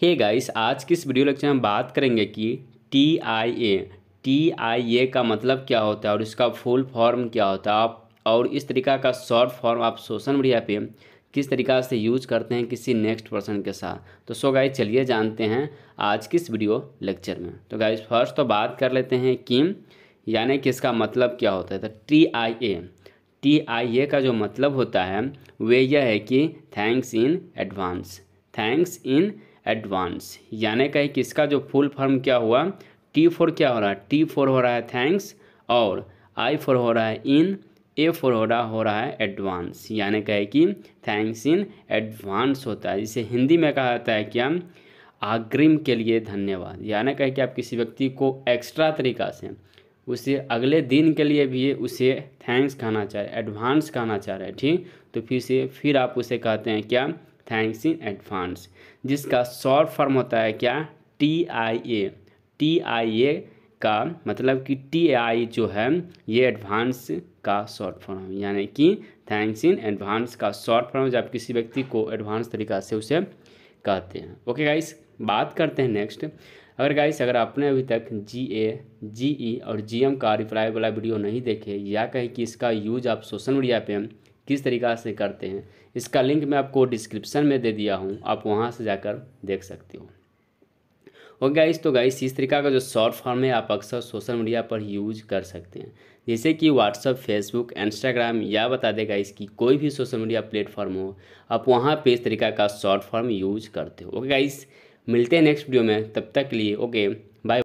हे hey guys आज की इस वीडियो लेक्चर में बात करेंगे कि T I A T I ए का मतलब क्या होता है और इसका फुल फॉर्म क्या होता है आप और इस तरीका का शॉर्ट फॉर्म आप सोशल मीडिया पे किस तरीका से यूज करते हैं किसी नेक्स्ट पर्सन के साथ तो सो गाइस चलिए जानते हैं आज की इस वीडियो लेक्चर में तो गाइस फर्स्ट तो बात कर लेते हैं कि यानी कि इसका मतलब क्या होता है तो T I A T I ए का जो मतलब होता है वे यह है कि thanks in advance thanks in advance यानी कहे कि इसका जो फुल फॉर्म क्या हुआ टी फोर क्या हो रहा है टी फोर हो रहा है थैंक्स और आई फोर हो रहा है इन ए फोर हो रहा हो रहा है एडवांस यानी कहे कि थैंक्स इन एडवांस होता है जिसे हिंदी में कहा जाता है क्या अग्रिम के लिए धन्यवाद यानी कहे कि आप किसी व्यक्ति को एक्स्ट्रा तरीका से उसे अगले दिन के लिए भी उसे थैंक्स कहना चाह रहे एडवांस कहना चाह रहे ठीक तो फिर से फिर आप उसे कहते हैं क्या थैंक्स इन एडवांस जिसका शॉर्ट फॉर्म होता है क्या T I A T I ए का मतलब कि टी आई जो है ये एडवांस का शॉर्ट फॉर्म यानी कि थैंक्स इन एडवांस का शॉर्ट फॉर्म जब किसी व्यक्ति को एडवांस तरीका से उसे कहते हैं ओके गाइस बात करते हैं नेक्स्ट अगर गाइस अगर आपने अभी तक जी ए जी ई और जी एम का रिप्लाई वाला वीडियो नहीं देखे या कहें कि इसका यूज आप सोशल मीडिया पे किस तरीक़ा से करते हैं इसका लिंक मैं आपको डिस्क्रिप्शन में दे दिया हूँ आप वहाँ से जाकर देख सकते हो और गाइस तो गाइस इस तरीका का जो शॉर्ट फॉर्म है आप अक्सर सोशल मीडिया पर यूज कर सकते हैं जैसे कि व्हाट्सअप फेसबुक इंस्टाग्राम या बता देगा इसकी कोई भी सोशल मीडिया प्लेटफॉर्म हो आप वहाँ पे इस तरीका का शॉर्ट फॉर्म यूज करते हो ओके गाइस मिलते हैं नेक्स्ट वीडियो में तब तक के लिए ओके